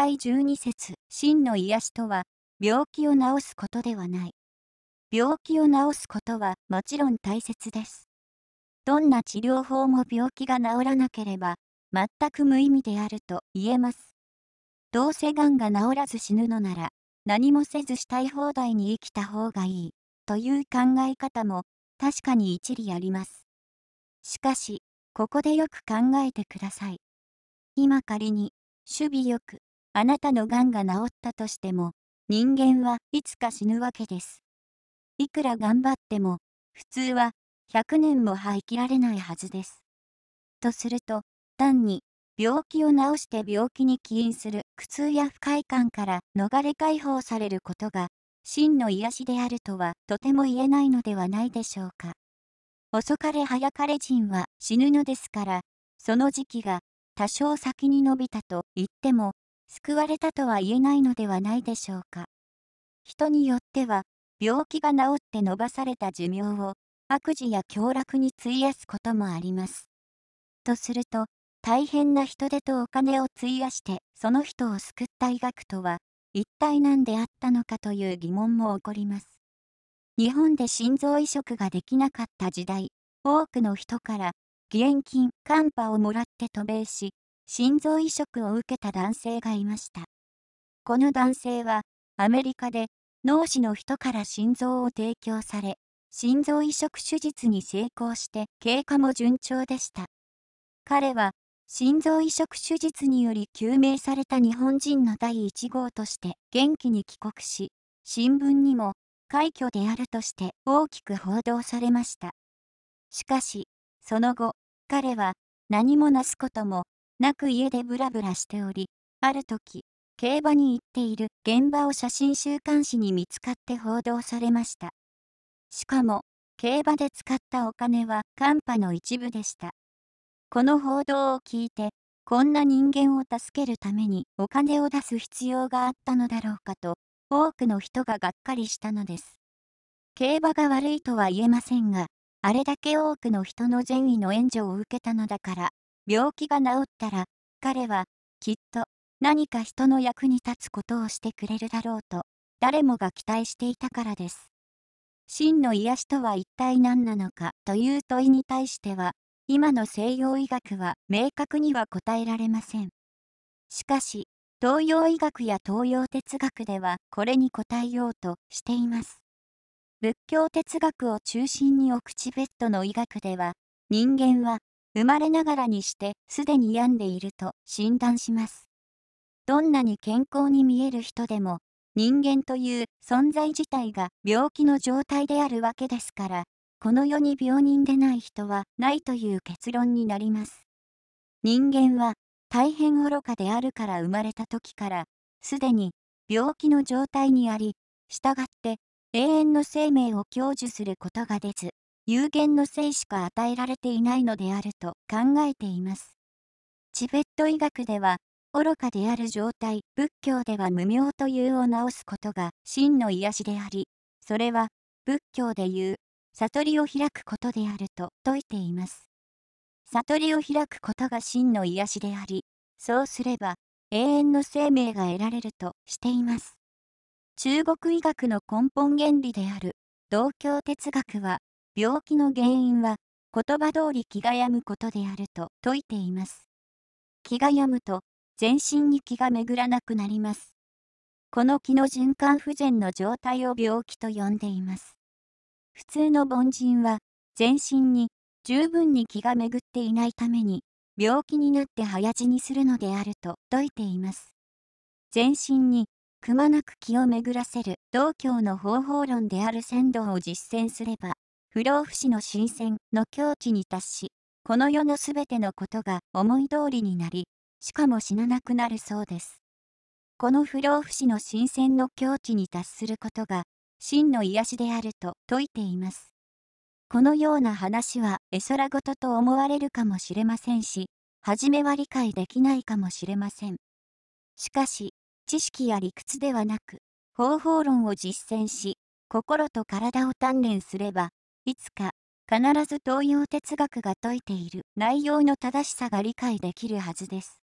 第12節真の癒しとは、病気を治すことではない。病気を治すことはもちろん大切です。どんな治療法も病気が治らなければ、全く無意味であると言えます。どうせ癌が治らず死ぬのなら、何もせずしたい放題に生きた方がいい、という考え方も、確かに一理あります。しかし、ここでよく考えてください。今仮に、守備よく、あなたのがんが治ったとしても、人間はいつか死ぬわけです。いくら頑張っても、普通は100年も生きられないはずです。とすると、単に病気を治して病気に起因する苦痛や不快感から逃れ解放されることが真の癒しであるとはとても言えないのではないでしょうか。遅かれ早かれ人は死ぬのですから、その時期が多少先に伸びたと言っても救われたとは言えないのではないでしょうか。人によっては、病気が治って伸ばされた寿命を、悪事や凶楽に費やすこともあります。とすると、大変な人手とお金を費やして、その人を救った医学とは、一体何であったのかという疑問も起こります。日本で心臓移植ができなかった時代、多くの人から、義援金、カンパをもらって渡米し、心臓移植を受けた男性がいました。この男性は、アメリカで脳死の人から心臓を提供され、心臓移植手術に成功して経過も順調でした。彼は、心臓移植手術により救命された日本人の第1号として元気に帰国し、新聞にも快挙であるとして大きく報道されました。しかし、その後、彼は何もなすこともなく家でブラブラしており、ある時、競馬に行っている現場を写真週刊誌に見つかって報道されました。しかも、競馬で使ったお金はカ波の一部でした。この報道を聞いて、こんな人間を助けるためにお金を出す必要があったのだろうかと、多くの人ががっかりしたのです。競馬が悪いとは言えませんが、あれだけ多くの人の善意の援助を受けたのだから、病気が治ったら、彼は、きっと、何か人の役に立つことをしてくれるだろうと、誰もが期待していたからです。真の癒しとは一体何なのかという問いに対しては、今の西洋医学は明確には答えられません。しかし、東洋医学や東洋哲学ではこれに答えようとしています。仏教哲学を中心に置くチベットの医学では、人間は生まれながらにしてすでに病んでいると診断します。どんなに健康に見える人でも、人間という存在自体が病気の状態であるわけですから、この世に病人でない人はないという結論になります。人間は大変愚かであるから生まれた時から、すでに病気の状態にあり、従って永遠の生命を享受することがでず、有限の性しか与えられていないのであると考えています。チベット医学では、愚かである状態、仏教では無明というを治すことが真の癒しであり、それは仏教でいう悟りを開くことであると説いています。悟りを開くことが真の癒しであり、そうすれば永遠の生命が得られるとしています。中国医学の根本原理である道教哲学は病気の原因は、言葉通り気が病むことであると説いています。気が病むと、全身に気が巡らなくなります。この気の循環不全の状態を病気と呼んでいます。普通の凡人は、全身に十分に気が巡っていないために、病気になって早死にするのであると説いています。全身にくまなく気を巡らせる道教の方法論である先導を実践すれば不老不死の神仙の境地に達し、この世のすべてのことが思い通りになり、しかも死ななくなるそうです。この不老不死の神仙の境地に達することが、真の癒しであると説いています。このような話は絵空事と思われるかもしれませんし、初めは理解できないかもしれません。しかし、知識や理屈ではなく、方法論を実践し、心と体を鍛錬すれば、いつか必ず東洋哲学が説いている内容の正しさが理解できるはずです。